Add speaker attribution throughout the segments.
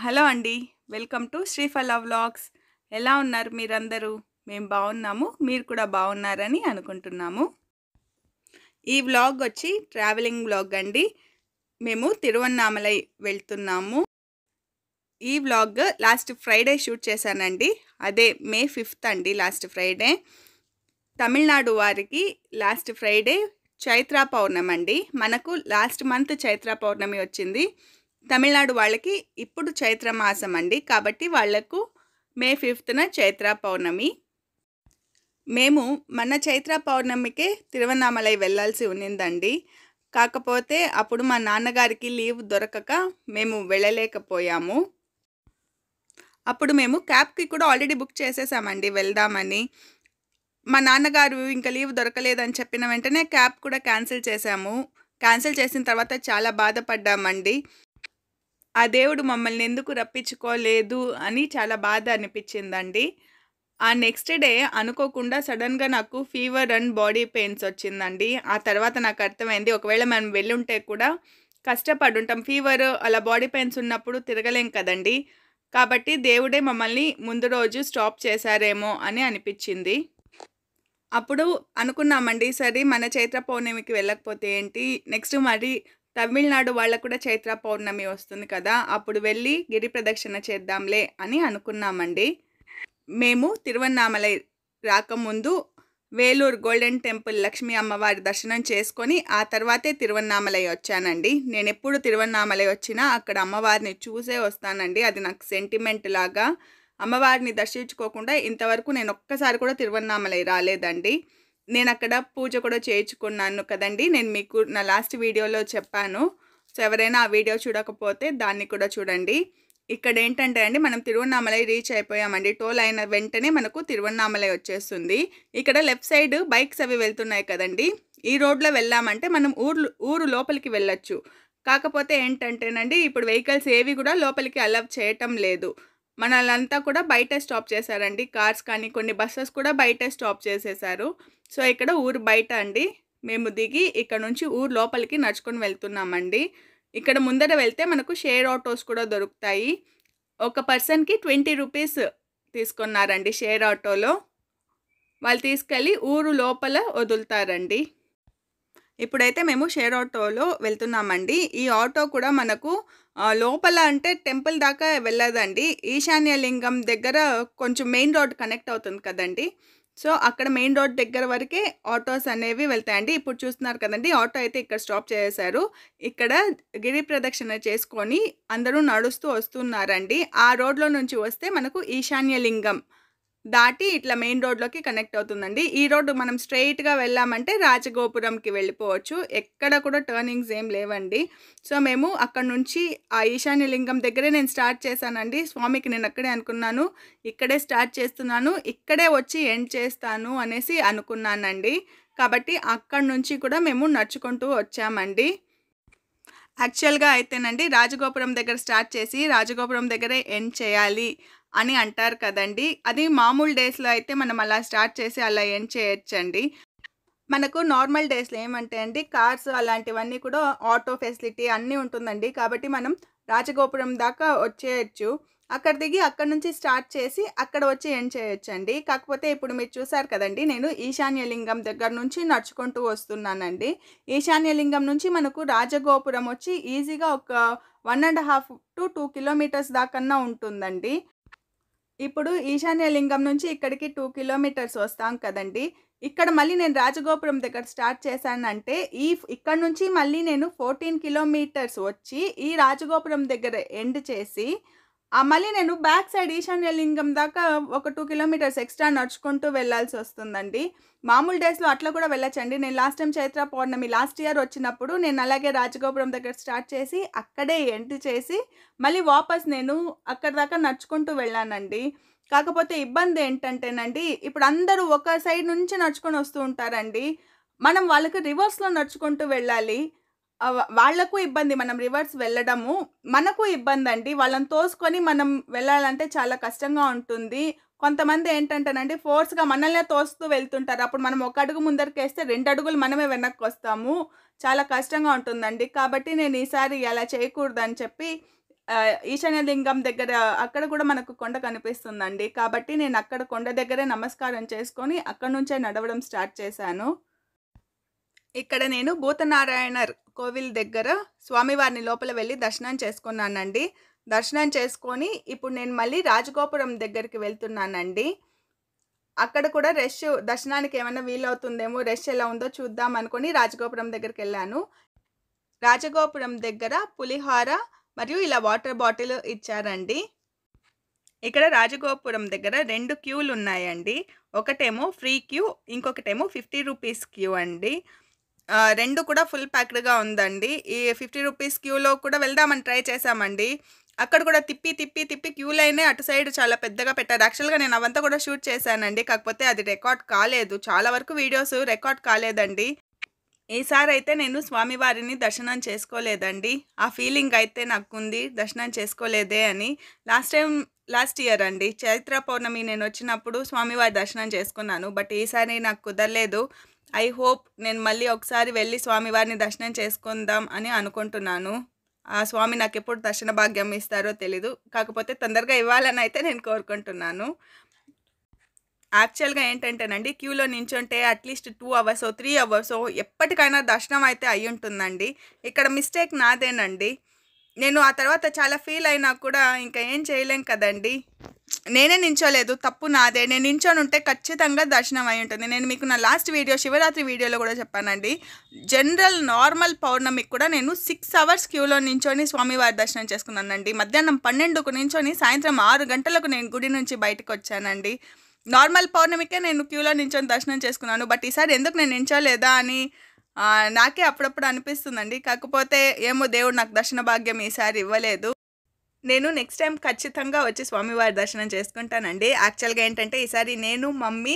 Speaker 1: hello అండి welcome to శ్రీఫల vlogs ఎలా ఉన్నారు మీరందరూ మేము బాగున్నాము మీరు కూడా బాగున్నారని అనుకుంటున్నాము ఈ వ్లాగ్ వచ్చి ట్రావెలింగ్ వ్లాగ్ అండి మేము తిరువన్నామలై వెళ్తున్నాము ఈ వ్లాగ్ లాస్ట్ ఫ్రైడే షూట్ చేశానండి అదే మే ఫిఫ్త్ అండి లాస్ట్ ఫ్రైడే తమిళనాడు వారికి లాస్ట్ ఫ్రైడే చైత్రా పౌర్ణమి అండి మనకు లాస్ట్ మంత్ చైత్రా పౌర్ణమి వచ్చింది తమిళనాడు వాళ్ళకి ఇప్పుడు చైత్ర మాసం అండి కాబట్టి వాళ్లకు మే ఫిఫ్త్న చైత్ర పౌర్ణమి మేము మన చైత్ర పౌర్ణమికే తిరువన్నామలై వెళ్ళాల్సి ఉన్నిందండి కాకపోతే అప్పుడు మా నాన్నగారికి లీవ్ దొరకక మేము వెళ్ళలేకపోయాము అప్పుడు మేము క్యాబ్కి కూడా ఆల్రెడీ బుక్ చేసేసామండి వెళ్దామని మా నాన్నగారు ఇంకా లీవ్ దొరకలేదని చెప్పిన వెంటనే క్యాబ్ కూడా క్యాన్సిల్ చేశాము క్యాన్సిల్ చేసిన తర్వాత చాలా బాధపడ్డామండి ఆ దేవుడు మమ్మల్ని ఎందుకు రప్పించుకోలేదు అని చాలా బాధ అనిపించిందండి ఆ నెక్స్ట్ డే అనుకోకుండా సడన్గా నాకు ఫీవర్ అండ్ బాడీ పెయిన్స్ వచ్చిందండి ఆ తర్వాత నాకు అర్థమైంది ఒకవేళ మనం వెళ్ళుంటే కూడా కష్టపడి ఉంటాం ఫీవర్ అలా బాడీ పెయిన్స్ ఉన్నప్పుడు తిరగలేం కదండి కాబట్టి దేవుడే మమ్మల్ని ముందు రోజు స్టాప్ చేశారేమో అని అనిపించింది అప్పుడు అనుకున్నామండి సరే మన చైత్ర పౌర్ణమికి వెళ్ళకపోతే ఏంటి నెక్స్ట్ మరి తమిళనాడు వాళ్ళకు కూడా చైత్ర పౌర్ణమి వస్తుంది కదా అప్పుడు వెళ్ళి గిరి ప్రదక్షిణ చేద్దాంలే అని అనుకున్నామండి మేము తిరువన్నామలై రాకముందు వేలూరు గోల్డెన్ టెంపుల్ లక్ష్మీ అమ్మవారి దర్శనం చేసుకొని ఆ తర్వాతే తిరువన్నామలై వచ్చానండి నేను ఎప్పుడు తిరువన్నామలై వచ్చినా అక్కడ అమ్మవారిని చూసే వస్తానండి అది నాకు సెంటిమెంట్ లాగా అమ్మవారిని దర్శించుకోకుండా ఇంతవరకు నేను ఒక్కసారి కూడా తిరువన్నామలై రాలేదండి నేను అక్కడ పూజ కూడా చేయించుకున్నాను కదండి నేను మీకు నా లాస్ట్ వీడియోలో చెప్పాను సో ఎవరైనా ఆ వీడియో చూడకపోతే దాన్ని కూడా చూడండి ఇక్కడ ఏంటంటే అండి మనం తిరువన్నామలై రీచ్ అయిపోయామండి టోల్ అయిన వెంటనే మనకు తిరువన్నామలై వచ్చేస్తుంది ఇక్కడ లెఫ్ట్ సైడ్ బైక్స్ అవి వెళ్తున్నాయి కదండి ఈ రోడ్లో వెళ్ళామంటే మనం ఊరు ఊరు లోపలికి వెళ్ళచ్చు కాకపోతే ఏంటంటేనండి ఇప్పుడు వెహికల్స్ ఏవి కూడా లోపలికి అలవ్ చేయటం లేదు అంతా కూడా బయట స్టాప్ చేశారండి కార్స్ కానీ కొన్ని బస్సెస్ కూడా బయట స్టాప్ చేసేసారు సో ఇక్కడ ఊరు బయట అండి మేము దిగి ఇక్కడ నుంచి ఊరు లోపలికి నడుచుకొని వెళ్తున్నామండి ఇక్కడ ముందర వెళ్తే మనకు షేర్ ఆటోస్ కూడా దొరుకుతాయి ఒక పర్సన్కి ట్వంటీ రూపీస్ తీసుకున్నారండి షేర్ ఆటోలో వాళ్ళు తీసుకెళ్ళి ఊరు లోపల వదులుతారండి ఇప్పుడైతే మేము షేర్ ఆటోలో వెళ్తున్నామండి ఈ ఆటో కూడా మనకు లోపల అంటే టెంపుల్ దాకా వెళ్ళదండి ఈశాన్యలింగం దగ్గర కొంచెం మెయిన్ రోడ్ కనెక్ట్ అవుతుంది కదండి సో అక్కడ మెయిన్ రోడ్ దగ్గర వరకే ఆటోస్ అనేవి వెళ్తాయండి ఇప్పుడు చూస్తున్నారు కదండి ఆటో అయితే ఇక్కడ స్టాప్ చేశారు ఇక్కడ గిరి ప్రదక్షిణ చేసుకొని అందరూ నడుస్తూ వస్తున్నారండి ఆ రోడ్లో నుంచి వస్తే మనకు ఈశాన్యలింగం దాటి ఇట్లా మెయిన్ రోడ్లోకి కనెక్ట్ అవుతుందండి ఈ రోడ్డు మనం స్ట్రైట్గా వెళ్ళామంటే రాజగోపురంకి వెళ్ళిపోవచ్చు ఎక్కడ కూడా టర్నింగ్స్ ఏం లేవండి సో మేము అక్కడ నుంచి ఆ ఈశాన్య లింగం దగ్గరే నేను స్టార్ట్ చేశానండి స్వామికి నేను అక్కడే అనుకున్నాను ఇక్కడే స్టార్ట్ చేస్తున్నాను ఇక్కడే వచ్చి ఎండ్ చేస్తాను అనేసి అనుకున్నానండి కాబట్టి అక్కడ నుంచి కూడా మేము నడుచుకుంటూ వచ్చామండి యాక్చువల్గా అయితేనండి రాజగోపురం దగ్గర స్టార్ట్ చేసి రాజగోపురం దగ్గరే ఎండ్ చేయాలి అని అంటారు కదండి అది మామూలు డేస్లో అయితే మనం అలా స్టార్ట్ చేసి అలా ఎండ్ చేయొచ్చండి మనకు నార్మల్ డేస్లో ఏమంటే అండి కార్స్ అలాంటివన్నీ కూడా ఆటో ఫెసిలిటీ అన్నీ ఉంటుందండి కాబట్టి మనం రాజగోపురం దాకా వచ్చేయచ్చు అక్కడ దిగి అక్కడ నుంచి స్టార్ట్ చేసి అక్కడ వచ్చి ఎండ్ చేయొచ్చండి కాకపోతే ఇప్పుడు మీరు చూసారు కదండి నేను ఈశాన్యలింగం దగ్గర నుంచి నడుచుకుంటూ వస్తున్నానండి ఈశాన్యలింగం నుంచి మనకు రాజగోపురం వచ్చి ఈజీగా ఒక one and half to two kilometres దాకన్నా ఉంటుందండి ఇప్పుడు ఈశాన్య లింగం నుంచి ఇక్కడికి టూ కిలోమీటర్స్ వస్తాం కదండి ఇక్కడ మళ్ళీ నేను రాజగోపురం దగ్గర స్టార్ట్ చేశానంటే ఈ ఇక్కడ నుంచి మళ్ళీ నేను ఫోర్టీన్ కిలోమీటర్స్ వచ్చి ఈ రాజగోపురం దగ్గర ఎండ్ చేసి మళ్ళీ నేను బ్యాక్ సైడ్ ఈశాన్యలింగం దాకా ఒక టూ కిలోమీటర్స్ ఎక్స్ట్రా నడుచుకుంటూ వెళ్ళాల్సి వస్తుందండి మామూలు డేస్లో అట్లా కూడా వెళ్ళచ్చండి నేను last time Chaitra Pournami last year వచ్చినప్పుడు నేను అలాగే రాజగోపురం దగ్గర స్టార్ట్ చేసి అక్కడే ఎంట్ చేసి మళ్ళీ వాపస్ నేను అక్కడ దాకా నడుచుకుంటూ వెళ్ళానండి కాకపోతే ఇబ్బంది ఏంటంటేనండి ఇప్పుడు అందరూ ఒక సైడ్ నుంచి నడుచుకొని వస్తూ ఉంటారండి మనం వాళ్ళకి రివర్స్లో నడుచుకుంటూ వెళ్ళాలి వాళ్లకు ఇబ్బంది మనం రివర్స్ వెళ్ళడము మనకు ఇబ్బంది అండి వాళ్ళని తోసుకొని మనం వెళ్ళాలంటే చాలా కష్టంగా ఉంటుంది కొంతమంది ఏంటంటేనండి ఫోర్స్గా మనల్నే తోస్తూ వెళ్తుంటారు అప్పుడు మనం ఒక అడుగు ముందరికేస్తే రెండు అడుగులు మనమే వెనక్కి వస్తాము చాలా కష్టంగా ఉంటుందండి కాబట్టి నేను ఈసారి అలా చేయకూడదని చెప్పి ఈశాన్య లింగం దగ్గర అక్కడ కూడా మనకు కొండ కనిపిస్తుందండి కాబట్టి నేను అక్కడ కొండ దగ్గరే నమస్కారం చేసుకొని అక్కడ నుంచే నడవడం స్టార్ట్ చేశాను ఇక్కడ నేను భూతనారాయణర్ కోవిల్ దగ్గర స్వామివారిని లోపల వెళ్ళి దర్శనం చేసుకున్నానండి దర్శనం చేసుకొని ఇప్పుడు నేను మళ్ళీ రాజగోపురం దగ్గరికి వెళ్తున్నానండి అక్కడ కూడా రష్ దర్శనానికి ఏమైనా వీలవుతుందేమో రష్ ఎలా ఉందో చూద్దాం అనుకుని రాజగోపురం దగ్గరికి వెళ్ళాను రాజగోపురం దగ్గర పులిహార మరియు ఇలా వాటర్ బాటిల్ ఇచ్చారండి ఇక్కడ రాజగోపురం దగ్గర రెండు క్యూలు ఉన్నాయండి ఒకటేమో ఫ్రీ క్యూ ఇంకొకటేమో ఫిఫ్టీ రూపీస్ క్యూ అండి రెండు కూడా ఫుల్ ప్యాక్డ్గా ఉందండి ఈ ఫిఫ్టీ రూపీస్ క్యూలో కూడా వెళ్దామని ట్రై చేశామండి అక్కడ కూడా తిప్పి తిప్పి తిప్పి క్యూ లైనే అటు సైడ్ చాలా పెద్దగా పెట్టారు యాక్చువల్గా నేను అవంతా కూడా షూట్ చేశానండి కాకపోతే అది రికార్డ్ కాలేదు చాలా వరకు వీడియోస్ రికార్డ్ కాలేదండి ఈసారి అయితే నేను స్వామివారిని దర్శనం చేసుకోలేదండి ఆ ఫీలింగ్ అయితే నాకుంది దర్శనం చేసుకోలేదే అని లాస్ట్ టైం లాస్ట్ ఇయర్ అండి చైత్ర పౌర్ణమి నేను వచ్చినప్పుడు స్వామివారి దర్శనం చేసుకున్నాను బట్ ఈసారి నాకు కుదరలేదు ఐ హోప్ నేను మళ్ళీ ఒకసారి వెళ్ళి స్వామివారిని దర్శనం చేసుకుందాం అని అనుకుంటున్నాను ఆ స్వామి నాకు ఎప్పుడు దర్శన భాగ్యం ఇస్తారో తెలీదు కాకపోతే తొందరగా ఇవ్వాలని అయితే నేను కోరుకుంటున్నాను యాక్చువల్గా ఏంటంటేనండి క్యూలో నించుంటే at least two hours three hours ఎప్పటికైనా దర్శనం అయితే అయి ఉంటుందండి ఇక్కడ మిస్టేక్ నాదేనండి నేను ఆ తర్వాత చాలా ఫీల్ అయినా కూడా ఇంకా ఏం చేయలేం కదండి నేనే నించోలేదు తప్పు నాదే నేను నించోని ఉంటే ఖచ్చితంగా దర్శనం అయి ఉంటుంది నేను మీకు నా లాస్ట్ వీడియో శివరాత్రి వీడియోలో కూడా చెప్పానండి జనరల్ నార్మల్ పౌర్ణమికి కూడా నేను సిక్స్ అవర్స్ క్యూలో నించొని స్వామివారి దర్శనం చేసుకున్నానండి మధ్యాహ్నం పన్నెండుకు నించొని సాయంత్రం ఆరు గంటలకు నేను గుడి నుంచి బయటకు వచ్చానండి నార్మల్ పౌర్ణమికే నేను క్యూలో నించొని దర్శనం చేసుకున్నాను బట్ ఈసారి ఎందుకు నేను నించోలేదా అని నాకే అప్పుడప్పుడు అనిపిస్తుందండి కాకపోతే ఏమో దేవుడు నాకు దర్శన భాగ్యం ఈసారి ఇవ్వలేదు నేను నెక్స్ట్ టైం ఖచ్చితంగా వచ్చి స్వామివారి దర్శనం చేసుకుంటానండి యాక్చువల్గా ఏంటంటే ఈసారి నేను మమ్మీ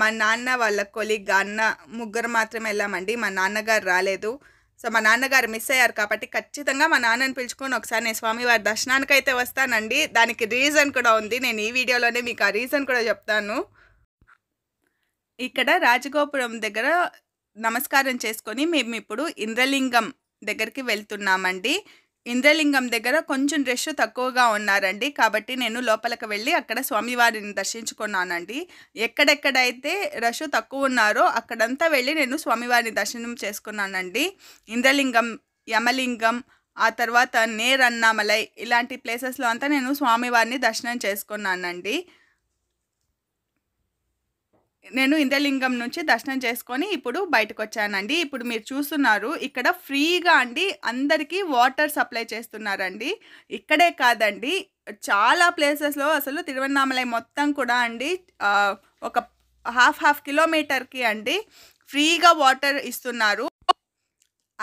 Speaker 1: మా నాన్న వాళ్ళ కొలిగ్ అన్న ముగ్గురు మాత్రమే వెళ్ళామండి మా నాన్నగారు రాలేదు సో మా నాన్నగారు మిస్ అయ్యారు కాబట్టి ఖచ్చితంగా మా నాన్నని పిలుచుకొని ఒకసారి నేను స్వామివారి దర్శనానికైతే వస్తానండి దానికి రీజన్ కూడా ఉంది నేను ఈ వీడియోలోనే మీకు ఆ రీజన్ కూడా చెప్తాను ఇక్కడ రాజగోపురం దగ్గర నమస్కారం చేసుకొని మేము ఇప్పుడు ఇంద్రలింగం దగ్గరికి వెళ్తున్నామండి ఇంద్రలింగం దగ్గర కొంచెం రష్ తక్కువగా ఉన్నారండి కాబట్టి నేను లోపలికి వెళ్ళి అక్కడ స్వామివారిని దర్శించుకున్నానండి ఎక్కడెక్కడైతే రష్ తక్కువ ఉన్నారో అక్కడంతా వెళ్ళి నేను స్వామివారిని దర్శనం చేసుకున్నానండి ఇంద్రలింగం యమలింగం ఆ తర్వాత నేరన్నామలై ఇలాంటి ప్లేసెస్లో అంతా నేను స్వామివారిని దర్శనం చేసుకున్నానండి నేను ఇంద్రలింగం నుంచి దర్శనం చేసుకొని ఇప్పుడు బయటకు వచ్చానండి ఇప్పుడు మీరు చూస్తున్నారు ఇక్కడ ఫ్రీగా అండి అందరికీ వాటర్ సప్లై చేస్తున్నారండి ఇక్కడే కాదండి చాలా ప్లేసెస్లో అసలు తిరువన్నామలై మొత్తం కూడా అండి ఒక హాఫ్ హాఫ్ కిలోమీటర్కి అండి ఫ్రీగా వాటర్ ఇస్తున్నారు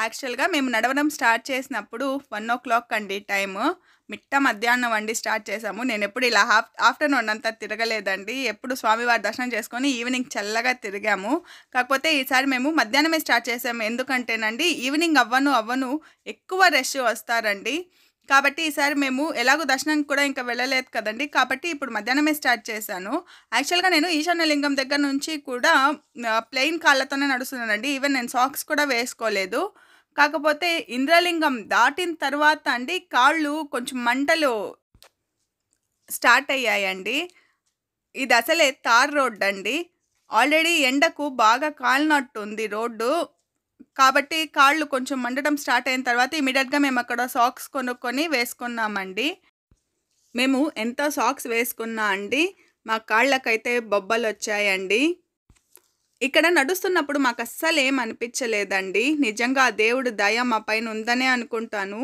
Speaker 1: యాక్చువల్గా మేము నడవడం స్టార్ట్ చేసినప్పుడు వన్ ఓ క్లాక్ అండి టైము మిట్ట మధ్యాహ్నం వండి స్టార్ట్ చేసాము నేను ఎప్పుడు ఇలా హాఫ్ ఆఫ్టర్నూన్ అంతా తిరగలేదండి ఎప్పుడు స్వామివారి దర్శనం చేసుకొని ఈవినింగ్ చల్లగా తిరిగాము కాకపోతే ఈసారి మేము మధ్యాహ్నమే స్టార్ట్ చేసాము ఎందుకంటేనండి ఈవినింగ్ అవ్వను అవ్వను ఎక్కువ రష్ వస్తారండి కాబట్టి ఈసారి మేము ఎలాగో దర్శనానికి కూడా ఇంకా వెళ్ళలేదు కదండి కాబట్టి ఇప్పుడు మధ్యాహ్నమే స్టార్ట్ చేశాను యాక్చువల్గా నేను ఈశాన్యలింగం దగ్గర నుంచి కూడా ప్లెయిన్ కాళ్ళతోనే నడుస్తున్నానండి ఈవెన్ నేను సాక్స్ కూడా వేసుకోలేదు కాకపోతే ఇంద్రలింగం దాటిన తర్వాత అండి కాళ్ళు కొంచెం మంటలు స్టార్ట్ అయ్యాయండి ఇది అసలే తార్ రోడ్ అండి ఆల్రెడీ ఎండకు బాగా కాలినట్టుంది రోడ్డు కాబట్టి కాళ్ళు కొంచెం మండటం స్టార్ట్ అయిన తర్వాత ఇమీడియట్గా మేము అక్కడ సాక్స్ కొనుక్కొని వేసుకున్నామండి మేము ఎంత సాక్స్ వేసుకున్నా అండి మా కాళ్ళకైతే బొబ్బలు వచ్చాయండి ఇక్కడ నడుస్తున్నప్పుడు మాకు అస్సలు ఏం అనిపించలేదండి నిజంగా దేవుడు దయ మా పైన ఉందనే అనుకుంటాను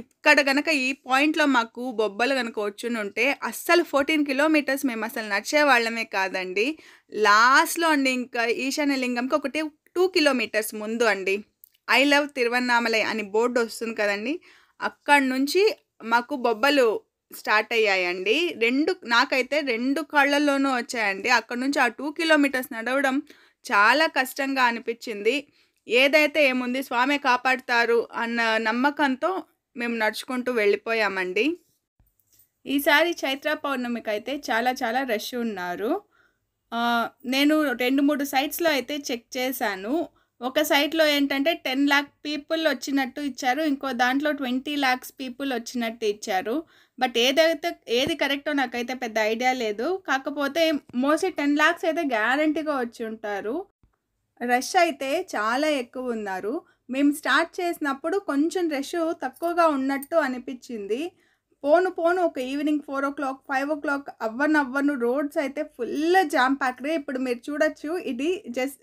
Speaker 1: ఇక్కడ గనక ఈ పాయింట్లో మాకు బొబ్బలు కనుక వచ్చునుంటే అస్సలు ఫోర్టీన్ కిలోమీటర్స్ మేము అసలు నడిచేవాళ్ళమే కాదండి లాస్ట్లో అండి ఇంకా ఈశాన్య లింగంకి ఒకటి టూ కిలోమీటర్స్ ముందు అండి ఐ లవ్ తిరువన్నామలై అని బోర్డు వస్తుంది కదండి అక్కడి నుంచి మాకు బొబ్బలు స్టార్ట్ అయ్యాయండి రెండు నాకైతే రెండు కళ్ళల్లోనూ వచ్చాయండి అక్కడ నుంచి ఆ టూ కిలోమీటర్స్ నడవడం చాలా కష్టంగా అనిపించింది ఏదైతే ఏముంది స్వామి కాపాడుతారు అన్న నమ్మకంతో మేము నడుచుకుంటూ వెళ్ళిపోయామండి ఈసారి చైత్ర పౌర్ణమికి అయితే చాలా చాలా రష్ ఉన్నారు నేను రెండు మూడు సైట్స్లో అయితే చెక్ చేశాను ఒక సైట్లో ఏంటంటే టెన్ ల్యాక్ పీపుల్ వచ్చినట్టు ఇచ్చారు ఇంకో దాంట్లో ట్వంటీ ల్యాక్స్ పీపుల్ వచ్చినట్టు ఇచ్చారు బట్ ఏదైతే ఏది కరెక్టో నాకైతే పెద్ద ఐడియా లేదు కాకపోతే మోస్ట్లీ టెన్ ల్యాక్స్ అయితే గ్యారంటీగా వచ్చి ఉంటారు రష్ అయితే చాలా ఎక్కువ ఉన్నారు మేము స్టార్ట్ చేసినప్పుడు కొంచెం రష్ తక్కువగా ఉన్నట్టు అనిపించింది పోను పోను ఒక evening four o'clock five o'clock అవ్వను అవ్వను రోడ్స్ అయితే ఫుల్ జామ్ ప్యాక్డే ఇప్పుడు మీరు చూడొచ్చు ఇది జస్ట్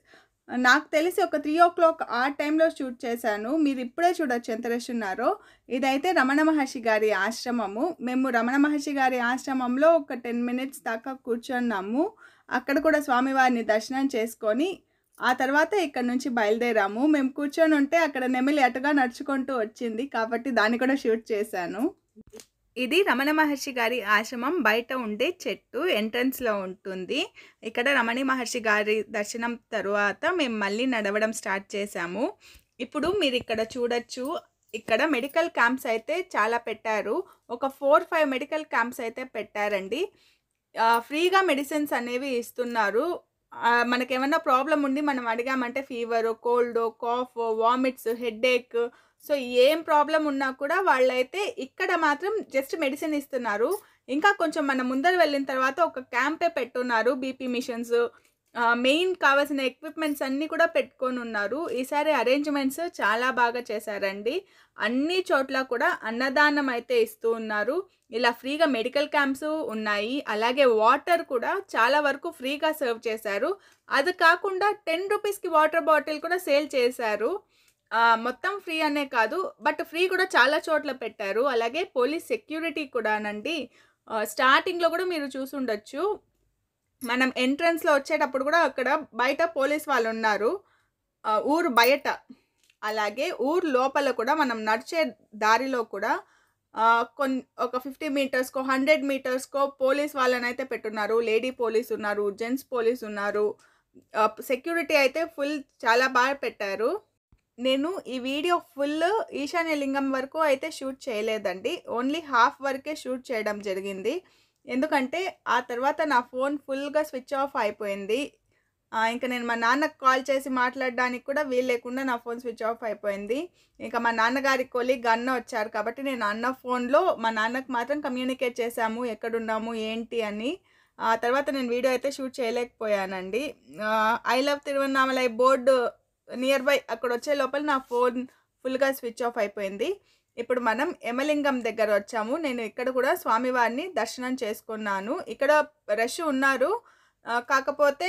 Speaker 1: నాకు తెలిసి ఒక త్రీ ఓ క్లాక్ ఆ టైంలో షూట్ చేశాను మీరు ఇప్పుడే చూడొచ్చు ఎంత రష్ ఉన్నారో ఇదైతే రమణ మహర్షి గారి ఆశ్రమము మేము రమణ మహర్షి గారి ఆశ్రమంలో ఒక టెన్ మినిట్స్ దాకా కూర్చున్నాము అక్కడ కూడా స్వామివారిని దర్శనం చేసుకొని ఆ తర్వాత ఇక్కడ నుంచి బయలుదేరాము మేము కూర్చొని ఉంటే అక్కడ నెమిలి అటుగా నడుచుకుంటూ వచ్చింది కాబట్టి దాన్ని కూడా షూట్ చేశాను ఇది రమణ మహర్షి గారి ఆశ్రమం బయట ఉండే చెట్టు ఎంట్రన్స్లో ఉంటుంది ఇక్కడ రమణి మహర్షి గారి దర్శనం తరువాత మేము మళ్ళీ నడవడం స్టార్ట్ చేశాము ఇప్పుడు మీరు ఇక్కడ చూడొచ్చు ఇక్కడ మెడికల్ క్యాంప్స్ అయితే చాలా పెట్టారు ఒక ఫోర్ ఫైవ్ మెడికల్ క్యాంప్స్ అయితే పెట్టారండి ఫ్రీగా మెడిసిన్స్ అనేవి ఇస్తున్నారు మనకేమన్నా ప్రాబ్లం ఉండి మనం అడిగామంటే fever cold cough vomits headache so ఏం ప్రాబ్లం ఉన్నా కూడా వాళ్ళైతే ఇక్కడ మాత్రం జస్ట్ మెడిసిన్ ఇస్తున్నారు ఇంకా కొంచెం మన ముందర వెళ్ళిన తర్వాత ఒక క్యాంపే పెట్టున్నారు బీపీ మిషన్స్ మెయిన్ కావాల్సిన ఎక్విప్మెంట్స్ అన్నీ కూడా పెట్టుకొని ఉన్నారు ఈసారి అరేంజ్మెంట్స్ చాలా బాగా చేశారండి అన్ని చోట్ల కూడా అన్నదానం అయితే ఇస్తూ ఉన్నారు ఇలా ఫ్రీగా మెడికల్ క్యాంప్స్ ఉన్నాయి అలాగే వాటర్ కూడా చాలా వరకు ఫ్రీగా సర్వ్ చేశారు అది కాకుండా టెన్ రూపీస్కి వాటర్ బాటిల్ కూడా సేల్ చేశారు మొత్తం ఫ్రీ అనే కాదు బట్ ఫ్రీ కూడా చాలా చోట్ల పెట్టారు అలాగే పోలీస్ సెక్యూరిటీ కూడానండి స్టార్టింగ్లో కూడా మీరు చూసి ఉండొచ్చు మనం ఎంట్రన్స్లో వచ్చేటప్పుడు కూడా అక్కడ బయట పోలీస్ వాళ్ళు ఉన్నారు ఊరు బయట అలాగే ఊరు లోపల కూడా మనం నడిచే దారిలో కూడా కొన్ని ఒక ఫిఫ్టీ మీటర్స్కో హండ్రెడ్ మీటర్స్కో పోలీస్ వాళ్ళని అయితే పెట్టున్నారు లేడీ పోలీస్ ఉన్నారు జెంట్స్ పోలీస్ ఉన్నారు సెక్యూరిటీ అయితే ఫుల్ చాలా బాగా పెట్టారు నేను ఈ వీడియో ఫుల్ ఈశాన్య లింగం వరకు అయితే షూట్ చేయలేదండి ఓన్లీ హాఫ్ వరకే షూట్ చేయడం జరిగింది ఎందుకంటే ఆ తర్వాత నా ఫోన్ ఫుల్గా స్విచ్ ఆఫ్ అయిపోయింది ఇంకా నేను మా నాన్నకు కాల్ చేసి మాట్లాడడానికి కూడా వీలు లేకుండా నా ఫోన్ స్విచ్ ఆఫ్ అయిపోయింది ఇంకా మా నాన్నగారి కొలిగ్ అన్న వచ్చారు కాబట్టి నేను అన్న ఫోన్లో మా నాన్నకు మాత్రం కమ్యూనికేట్ చేశాము ఎక్కడున్నాము ఏంటి అని ఆ తర్వాత నేను వీడియో అయితే షూట్ చేయలేకపోయానండి I love Tiruvannamalai board near by అక్కడ వచ్చే లోపల నా ఫోన్ ఫుల్గా స్విచ్ ఆఫ్ అయిపోయింది ఇప్పుడు మనం యమలింగం దగ్గర వచ్చాము నేను ఇక్కడ కూడా స్వామివారిని దర్శనం చేసుకున్నాను ఇక్కడ రష్ ఉన్నారు కాకపోతే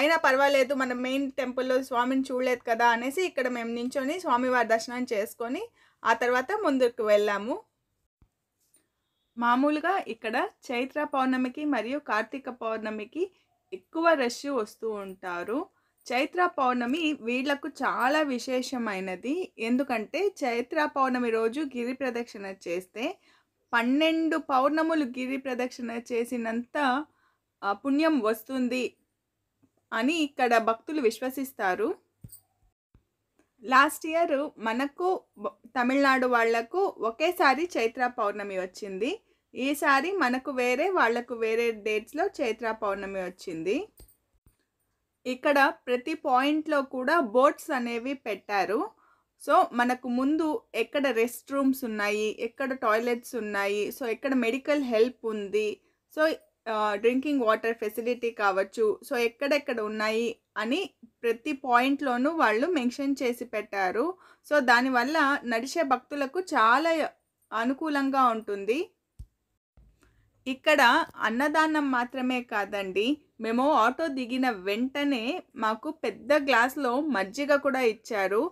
Speaker 1: అయినా పర్వాలేదు మనం మెయిన్ టెంపుల్లో స్వామిని చూడలేదు కదా అనేసి ఇక్కడ మేము నించొని స్వామివారి దర్శనం చేసుకొని ఆ తర్వాత ముందుకు వెళ్ళాము మామూలుగా ఇక్కడ చైత్ర పౌర్ణమికి మరియు కార్తీక పౌర్ణమికి ఎక్కువ రష్ వస్తూ ఉంటారు చైత్ర పౌర్ణమి వీళ్లకు చాలా విశేషమైనది ఎందుకంటే చైత్ర పౌర్ణమి రోజు గిరి ప్రదక్షిణ చేస్తే పన్నెండు పౌర్ణములు గిరి ప్రదక్షిణ చేసినంత పుణ్యం వస్తుంది అని ఇక్కడ భక్తులు విశ్వసిస్తారు లాస్ట్ ఇయర్ మనకు తమిళనాడు వాళ్లకు ఒకేసారి చైత్ర పౌర్ణమి వచ్చింది ఈసారి మనకు వేరే వాళ్లకు వేరే డేట్స్లో చైత్ర పౌర్ణమి వచ్చింది ఇక్కడ ప్రతి పాయింట్లో కూడా బోట్స్ అనేవి పెట్టారు సో మనకు ముందు ఎక్కడ రెస్ట్ రూమ్స్ ఉన్నాయి ఎక్కడ టాయిలెట్స్ ఉన్నాయి సో ఎక్కడ మెడికల్ హెల్ప్ ఉంది సో డ్రింకింగ్ వాటర్ ఫెసిలిటీ కావచ్చు సో ఎక్కడెక్కడ ఉన్నాయి అని ప్రతి పాయింట్లోనూ వాళ్ళు మెన్షన్ చేసి పెట్టారు సో దానివల్ల నడిచే భక్తులకు చాలా అనుకూలంగా ఉంటుంది ఇక్కడ అన్నదానం మాత్రమే కాదండి మేము ఆటో దిగిన వెంటనే మాకు పెద్ద గ్లాస్లో మజ్జిగ కూడా ఇచ్చారు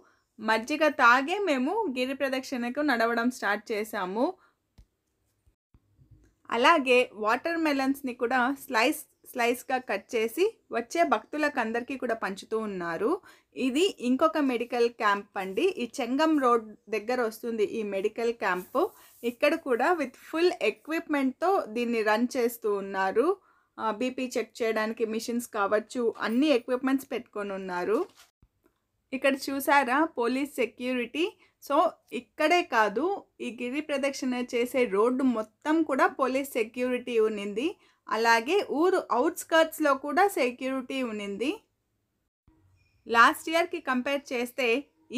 Speaker 1: మజ్జిగ తాగే మేము గిరి ప్రదక్షిణకు నడవడం స్టార్ట్ చేశాము అలాగే వాటర్ మెలన్స్ని కూడా స్లైస్ స్లైస్గా కట్ చేసి వచ్చే భక్తులకు అందరికీ కూడా పంచుతూ ఉన్నారు ఇది ఇంకొక మెడికల్ క్యాంప్ అండి ఈ చెంగం రోడ్ దగ్గర వస్తుంది ఈ మెడికల్ క్యాంప్ ఇక్కడ కూడా విత్ ఫుల్ ఎక్విప్మెంట్తో దీన్ని రన్ చేస్తూ ఉన్నారు బీపీ చెక్ చేయడానికి మిషన్స్ కావచ్చు అన్ని ఎక్విప్మెంట్స్ పెట్టుకొని ఉన్నారు ఇక్కడ చూసారా పోలీస్ సెక్యూరిటీ సో ఇక్కడే కాదు ఈ గిరి ప్రదక్షిణ చేసే రోడ్డు మొత్తం కూడా పోలీస్ సెక్యూరిటీ ఉన్నింది అలాగే ఊరు అవుట్స్కర్ట్స్లో కూడా సెక్యూరిటీ ఉనింది లాస్ట్ ఇయర్కి కంపేర్ చేస్తే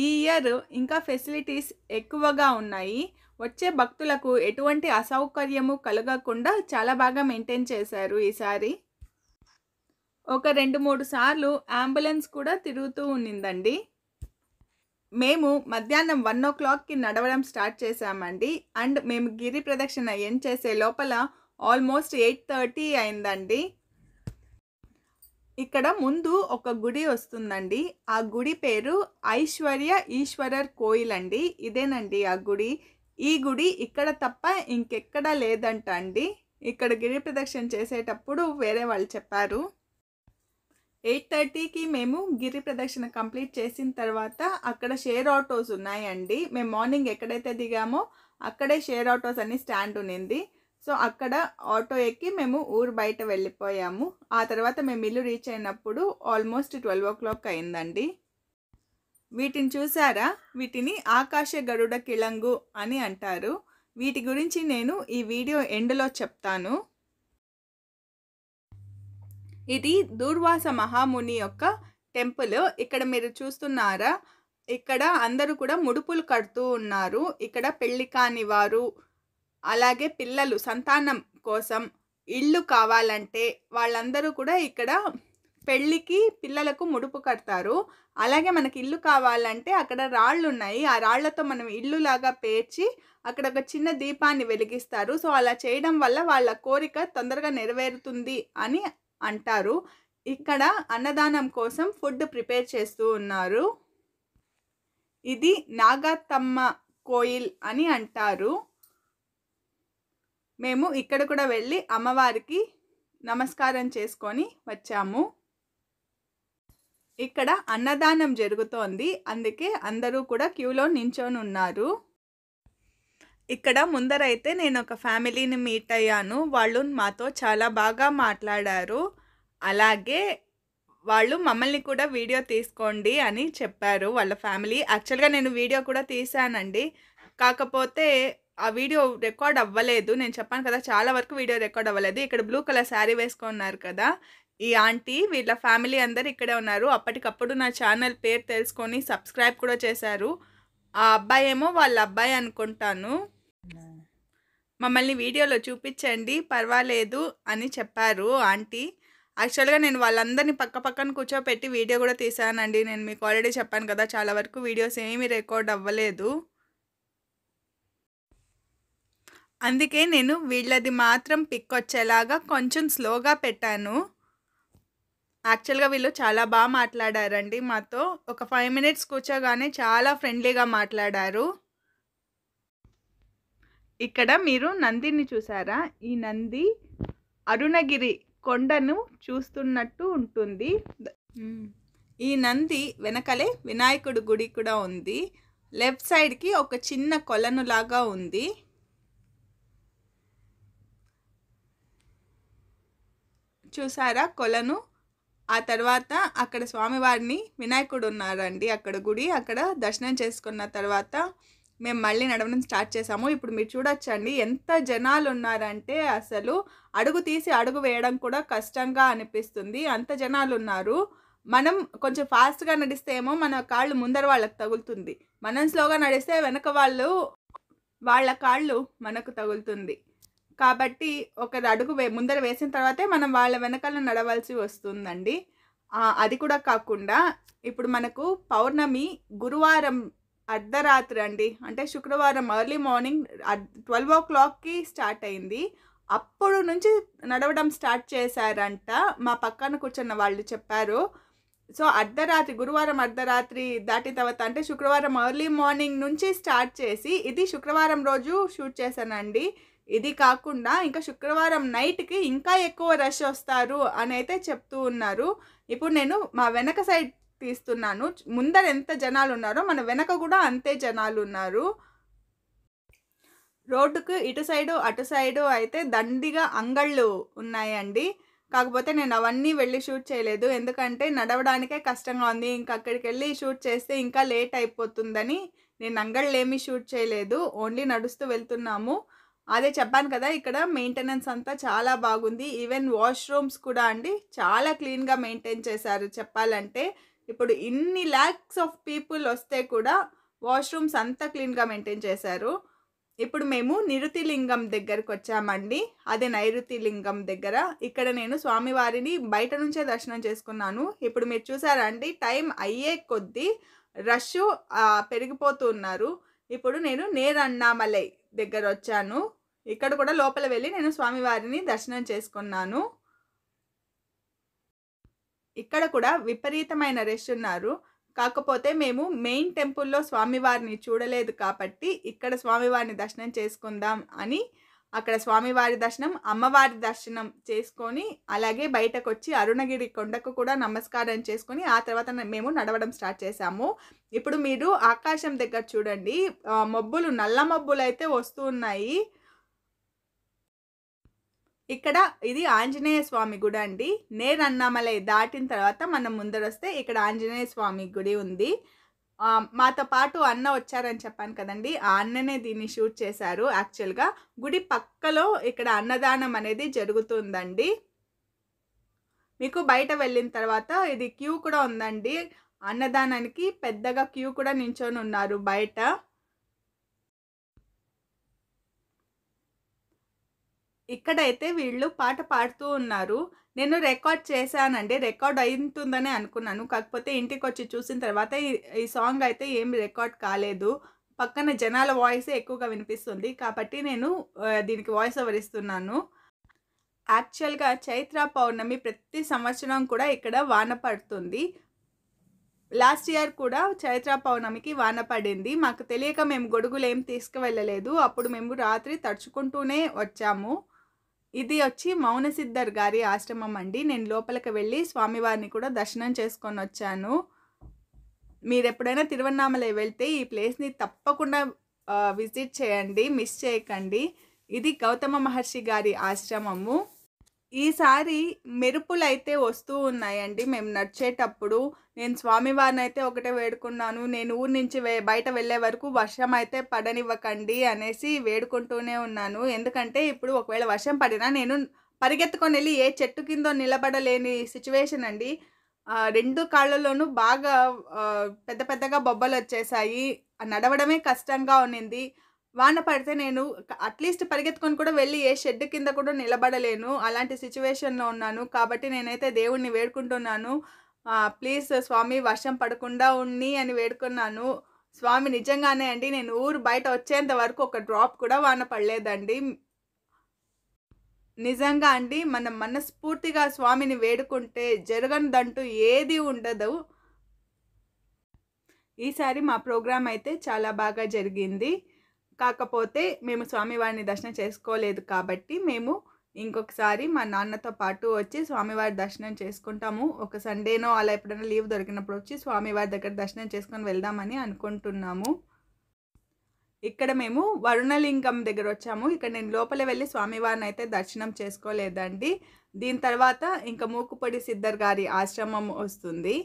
Speaker 1: ఈ ఇయర్ ఇంకా ఫెసిలిటీస్ ఎక్కువగా ఉన్నాయి వచ్చే భక్తులకు ఎటువంటి అసౌకర్యము కలగకుండా చాలా బాగా మెయింటైన్ చేశారు ఈసారి ఒక రెండు మూడు సార్లు అంబులెన్స్ కూడా తిరుగుతూ ఉన్నిందండి మేము మధ్యాహ్నం వన్ ఓ క్లాక్కి నడవడం స్టార్ట్ చేశామండి అండ్ మేము గిరి ప్రదక్షిణ ఏం చేసే లోపల ఆల్మోస్ట్ ఎయిట్ థర్టీ అయిందండి ఇక్కడ ముందు ఒక గుడి వస్తుందండి ఆ గుడి పేరు ఐశ్వర్య ఈశ్వరర్ కోయిల్ అండి ఇదేనండి ఆ గుడి ఈ గుడి ఇక్కడ తప్ప ఇంకెక్కడ లేదంట అండి ఇక్కడ గిరి ప్రదక్షిణ చేసేటప్పుడు వేరే వాళ్ళు చెప్పారు ఎయిట్ థర్టీకి మేము గిరి ప్రదక్షిణ కంప్లీట్ చేసిన తర్వాత అక్కడ షేర్ ఆటోస్ ఉన్నాయండి మేము మార్నింగ్ ఎక్కడైతే దిగామో అక్కడే షేర్ ఆటోస్ అని స్టాండ్ ఉన్నింది సో అక్కడ ఆటో ఎక్కి మేము ఊరు బయట వెళ్ళిపోయాము ఆ తర్వాత మేము ఇల్లు రీచ్ అయినప్పుడు ఆల్మోస్ట్ ట్వెల్వ్ ఓ క్లాక్ అయిందండి వీటిని చూసారా వీటిని ఆకాశ గరుడ కిళంగు అని అంటారు వీటి గురించి నేను ఈ వీడియో ఎండ్లో చెప్తాను ఇది దూర్వాస మహాముని యొక్క టెంపుల్ ఇక్కడ మీరు చూస్తున్నారా ఇక్కడ అందరూ కూడా ముడుపులు కడుతూ ఉన్నారు ఇక్కడ పెళ్లి కాని వారు అలాగే పిల్లలు సంతానం కోసం ఇళ్ళు కావాలంటే వాళ్ళందరూ కూడా ఇక్కడ పెళ్ళికి పిల్లలకు ముడుపు కడతారు అలాగే మనకి ఇల్లు కావాలంటే అక్కడ రాళ్ళు ఉన్నాయి ఆ రాళ్లతో మనం ఇల్లు లాగా పేర్చి అక్కడ ఒక చిన్న దీపాన్ని వెలిగిస్తారు సో అలా చేయడం వల్ల వాళ్ళ కోరిక తొందరగా నెరవేరుతుంది అని అంటారు ఇక్కడ అన్నదానం కోసం ఫుడ్ ప్రిపేర్ చేస్తూ ఉన్నారు ఇది నాగతమ్మ కోయిల్ అని అంటారు మేము ఇక్కడ కూడా వెళ్ళి అమ్మవారికి నమస్కారం చేసుకొని వచ్చాము ఇక్కడ అన్నదానం జరుగుతోంది అందుకే అందరూ కూడా క్యూలో నించొని ఉన్నారు ఇక్కడ ముందరైతే నేను ఒక ఫ్యామిలీని మీట్ అయ్యాను వాళ్ళు మాతో చాలా బాగా మాట్లాడారు అలాగే వాళ్ళు మమ్మల్ని కూడా వీడియో తీసుకోండి అని చెప్పారు వాళ్ళ ఫ్యామిలీ యాక్చువల్గా నేను వీడియో కూడా తీశానండి కాకపోతే ఆ వీడియో రికార్డ్ అవ్వలేదు నేను చెప్పాను కదా చాలా వరకు వీడియో రికార్డ్ అవ్వలేదు ఇక్కడ బ్లూ కలర్ శారీ వేసుకున్నారు కదా ఈ ఆంటీ వీళ్ళ ఫ్యామిలీ అందరు ఇక్కడే ఉన్నారు అప్పటికప్పుడు నా ఛానల్ పేరు తెలుసుకొని సబ్స్క్రైబ్ కూడా చేశారు ఆ అబ్బాయి ఏమో వాళ్ళ అబ్బాయి అనుకుంటాను మమ్మల్ని వీడియోలో చూపించండి పర్వాలేదు అని చెప్పారు ఆంటీ యాక్చువల్గా నేను వాళ్ళందరినీ పక్క పక్కన కూర్చోపెట్టి వీడియో కూడా తీసానండి నేను మీకు ఆల్రెడీ చెప్పాను కదా చాలా వరకు వీడియోస్ ఏమీ రికార్డ్ అవ్వలేదు అందుకే నేను వీళ్ళది మాత్రం పిక్ వచ్చేలాగా కొంచెం స్లోగా పెట్టాను యాక్చువల్గా వీళ్ళు చాలా బాగా మాట్లాడారండి మాతో ఒక ఫైవ్ మినిట్స్ కూర్చోగానే చాలా ఫ్రెండ్లీగా మాట్లాడారు ఇక్కడ మీరు నందిని చూసారా ఈ నంది అరుణగిరి కొండను చూస్తున్నట్టు ఉంటుంది ఈ నంది వెనకలే వినాయకుడి గుడి కూడా ఉంది లెఫ్ట్ సైడ్కి ఒక చిన్న కొలను లాగా ఉంది చూసారా కొలను ఆ తర్వాత అక్కడ స్వామివారిని వినాయకుడు ఉన్నారండి అక్కడ గుడి అక్కడ దర్శనం చేసుకున్న తర్వాత మేము మళ్ళీ నడవడం స్టార్ట్ చేసాము ఇప్పుడు మీరు చూడొచ్చండి ఎంత జనాలు ఉన్నారంటే అసలు అడుగు తీసి అడుగు వేయడం కూడా కష్టంగా అనిపిస్తుంది అంత జనాలు ఉన్నారు మనం కొంచెం ఫాస్ట్గా నడిస్తే ఏమో మన కాళ్ళు ముందర వాళ్ళకి తగులుతుంది మనం స్లోగా నడిస్తే వెనక వాళ్ళు వాళ్ళ కాళ్ళు మనకు తగులుతుంది కాబట్టి ఒక అడుగు వే ముందర వేసిన తర్వాతే మనం వాళ్ళ వెనకాల నడవలసి వస్తుందండి అది కూడా కాకుండా ఇప్పుడు మనకు పౌర్ణమి గురువారం అర్ధరాత్రి అండి అంటే శుక్రవారం ఎర్లీ మార్నింగ్ ట్వెల్వ్ ఓ క్లాక్కి స్టార్ట్ అయింది అప్పుడు నుంచి నడవడం స్టార్ట్ చేశారంట మా పక్కన కూర్చున్న వాళ్ళు చెప్పారు సో అర్ధరాత్రి గురువారం అర్ధరాత్రి దాటిన తర్వాత అంటే శుక్రవారం ఎర్లీ మార్నింగ్ నుంచి స్టార్ట్ చేసి ఇది శుక్రవారం రోజు షూట్ చేశానండి ఇది కాకుండా ఇంకా శుక్రవారం నైట్కి ఇంకా ఎక్కువ రష్ వస్తారు అని అయితే చెప్తూ ఉన్నారు ఇప్పుడు నేను మా వెనక సైడ్ తీస్తున్నాను ముందర ఎంత జనాలు ఉన్నారో మన వెనక కూడా అంతే జనాలు ఉన్నారు రోడ్డుకు ఇటు సైడు అటు సైడు అయితే దండిగా అంగళ్ళు ఉన్నాయండి కాకపోతే నేను అవన్నీ వెళ్ళి షూట్ చేయలేదు ఎందుకంటే నడవడానికే కష్టంగా ఉంది ఇంక అక్కడికి వెళ్ళి షూట్ చేస్తే ఇంకా లేట్ అయిపోతుందని నేను అంగళ్ళు ఏమీ షూట్ చేయలేదు ఓన్లీ నడుస్తూ వెళ్తున్నాము అదే చెప్పాను కదా ఇక్కడ మెయింటెనెన్స్ అంతా చాలా బాగుంది ఈవెన్ వాష్రూమ్స్ కూడా అండి చాలా క్లీన్గా మెయింటైన్ చేశారు చెప్పాలంటే ఇప్పుడు ఇన్ని ల్యాక్స్ ఆఫ్ పీపుల్ వస్తే కూడా వాష్రూమ్స్ అంతా క్లీన్గా మెయింటైన్ చేశారు ఇప్పుడు మేము నిరుతిలింగం దగ్గరకు వచ్చామండి అదే నైరుతిలింగం దగ్గర ఇక్కడ నేను స్వామివారిని బయట నుంచే దర్శనం చేసుకున్నాను ఇప్పుడు మీరు చూసారా అండి టైం అయ్యే కొద్దీ రష్ పెరిగిపోతూ ఉన్నారు ఇప్పుడు నేను నేరన్నామలై దగ్గర వచ్చాను ఇక్కడ కూడా లోపల వెళ్ళి నేను స్వామివారిని దర్శనం చేసుకున్నాను ఇక్కడ కూడా విపరీతమైన రెష్ ఉన్నారు కాకపోతే మేము మెయిన్ టెంపుల్లో స్వామివారిని చూడలేదు కాబట్టి ఇక్కడ స్వామివారిని దర్శనం చేసుకుందాం అని అక్కడ స్వామివారి దర్శనం అమ్మవారి దర్శనం చేసుకొని అలాగే బయటకు వచ్చి అరుణగిరి కొండకు కూడా నమస్కారం చేసుకొని ఆ తర్వాత మేము నడవడం స్టార్ట్ చేశాము ఇప్పుడు మీరు ఆకాశం దగ్గర చూడండి మబ్బులు నల్ల మబ్బులు అయితే వస్తూ ఉన్నాయి ఇక్కడ ఇది ఆంజనేయ స్వామి గుడి అండి నేర్ అన్నామలై దాటిన తర్వాత మనం ముందరొస్తే ఇక్కడ ఆంజనేయ స్వామి గుడి ఉంది మాతో పాటు అన్న వచ్చారని చెప్పాను కదండి ఆ అన్ననే దీన్ని షూట్ చేశారు యాక్చువల్గా గుడి పక్కలో ఇక్కడ అన్నదానం అనేది జరుగుతుందండి మీకు బయట వెళ్ళిన తర్వాత ఇది క్యూ కూడా ఉందండి అన్నదానానికి పెద్దగా క్యూ కూడా నించొని ఉన్నారు బయట ఇక్కడైతే వీళ్ళు పాట పాడుతూ ఉన్నారు నేను రికార్డ్ చేశానండి రికార్డ్ అయితుందనే అనుకున్నాను కాకపోతే ఇంటికి వచ్చి చూసిన తర్వాత ఈ సాంగ్ అయితే ఏం రికార్డ్ కాలేదు పక్కన జనాల వాయిస్ ఎక్కువగా వినిపిస్తుంది కాబట్టి నేను దీనికి వాయిస్ ఓవర్ ఇస్తున్నాను యాక్చువల్గా చైత్ర పౌర్ణమి ప్రతి సంవత్సరం కూడా ఇక్కడ వాన పడుతుంది లాస్ట్ ఇయర్ కూడా చైత్ర పౌర్ణమికి వాన పడింది మాకు తెలియక మేము గొడుగులు ఏం తీసుకువెళ్ళలేదు అప్పుడు మేము రాత్రి తడుచుకుంటూనే వచ్చాము ఇది వచ్చి మౌనసిద్ధర్ గారి ఆశ్రమం అండి నేను లోపలికి వెళ్ళి స్వామివారిని కూడా దర్శనం చేసుకొని వచ్చాను మీరు ఎప్పుడైనా తిరువన్నామలై వెళ్తే ఈ ప్లేస్ని తప్పకుండా విజిట్ చేయండి మిస్ చేయకండి ఇది గౌతమ మహర్షి గారి ఆశ్రమము ఈసారి మెరుపులు అయితే వస్తూ ఉన్నాయండి మేము నడిచేటప్పుడు నేను స్వామివారిని అయితే ఒకటే వేడుకున్నాను నేను ఊరి నుంచి వే బయట వెళ్ళే వరకు వర్షం అయితే పడనివ్వకండి అనేసి వేడుకుంటూనే ఉన్నాను ఎందుకంటే ఇప్పుడు ఒకవేళ వర్షం పడినా నేను పరిగెత్తుకొని వెళ్ళి ఏ చెట్టు కిందో నిలబడలేని సిచ్యువేషన్ అండి రెండు కాళ్ళలోనూ బాగా పెద్ద పెద్దగా బొబ్బలు వచ్చేసాయి నడవడమే కష్టంగా ఉన్నింది వాన పడితే నేను అట్లీస్ట్ పరిగెత్తుకొని కూడా వెళ్ళి ఏ షెడ్ కింద కూడా నిలబడలేను అలాంటి సిచ్యువేషన్లో ఉన్నాను కాబట్టి నేనైతే దేవుణ్ణి వేడుకుంటున్నాను ప్లీజ్ స్వామి వర్షం పడకుండా ఉండి అని వేడుకున్నాను స్వామి నిజంగానే అండి నేను ఊరు బయట వచ్చేంత వరకు ఒక డ్రాప్ కూడా వాన పడలేదండి నిజంగా అండి మన మనస్ఫూర్తిగా స్వామిని వేడుకుంటే జరగనిదంటూ ఏది ఉండదు ఈసారి మా ప్రోగ్రాం అయితే చాలా బాగా జరిగింది కాకపోతే మేము స్వామివారిని దర్శనం చేసుకోలేదు కాబట్టి మేము ఇంకొకసారి మా నాన్నతో పాటు వచ్చి స్వామివారి దర్శనం చేసుకుంటాము ఒక సండేనో అలా ఎప్పుడైనా లీవ్ దొరికినప్పుడు వచ్చి స్వామివారి దగ్గర దర్శనం చేసుకొని వెళ్దామని అనుకుంటున్నాము ఇక్కడ మేము వరుణలింగం దగ్గర వచ్చాము ఇక్కడ నేను లోపల వెళ్ళి స్వామివారిని అయితే దర్శనం చేసుకోలేదండి దీని తర్వాత ఇంకా మూకుపొడి సిద్ధర్ గారి ఆశ్రమం వస్తుంది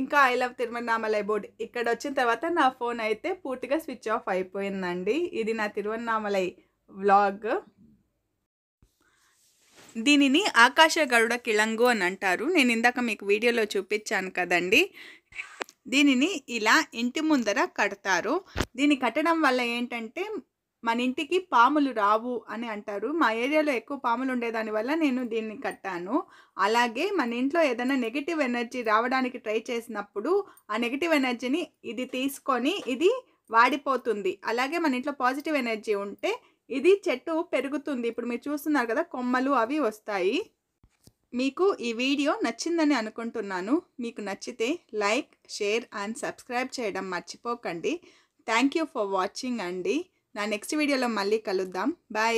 Speaker 1: ఇంకా ఐ లవ్ తిరువన్నామలై బోర్డు ఇక్కడ వచ్చిన తర్వాత నా ఫోన్ అయితే పూర్తిగా స్విచ్ ఆఫ్ అయిపోయిందండి ఇది నా తిరువన్నామలై వ్లాగ్ దీనిని ఆకాశ గరుడ కిళంగు అని అంటారు నేను ఇందాక మీకు వీడియోలో చూపించాను కదండి దీనిని ఇలా ఇంటి ముందర కడతారు దీన్ని కట్టడం వల్ల ఏంటంటే మన ఇంటికి పాములు రావు అని అంటారు మా ఏరియాలో ఎక్కువ పాములు ఉండేదాని వల్ల నేను దీన్ని కట్టాను అలాగే మన ఇంట్లో ఏదైనా నెగిటివ్ ఎనర్జీ రావడానికి ట్రై చేసినప్పుడు ఆ నెగిటివ్ ఎనర్జీని ఇది తీసుకొని ఇది వాడిపోతుంది అలాగే మన ఇంట్లో పాజిటివ్ ఎనర్జీ ఉంటే ఇది చెట్టు పెరుగుతుంది ఇప్పుడు మీరు చూస్తున్నారు కదా కొమ్మలు అవి వస్తాయి మీకు ఈ వీడియో నచ్చిందని అనుకుంటున్నాను మీకు నచ్చితే లైక్ షేర్ అండ్ సబ్స్క్రైబ్ చేయడం మర్చిపోకండి థ్యాంక్ యూ ఫర్ వాచింగ్ అండి నా నెక్స్ట్ వీడియోలో మళ్ళీ కలుద్దాం బాయ్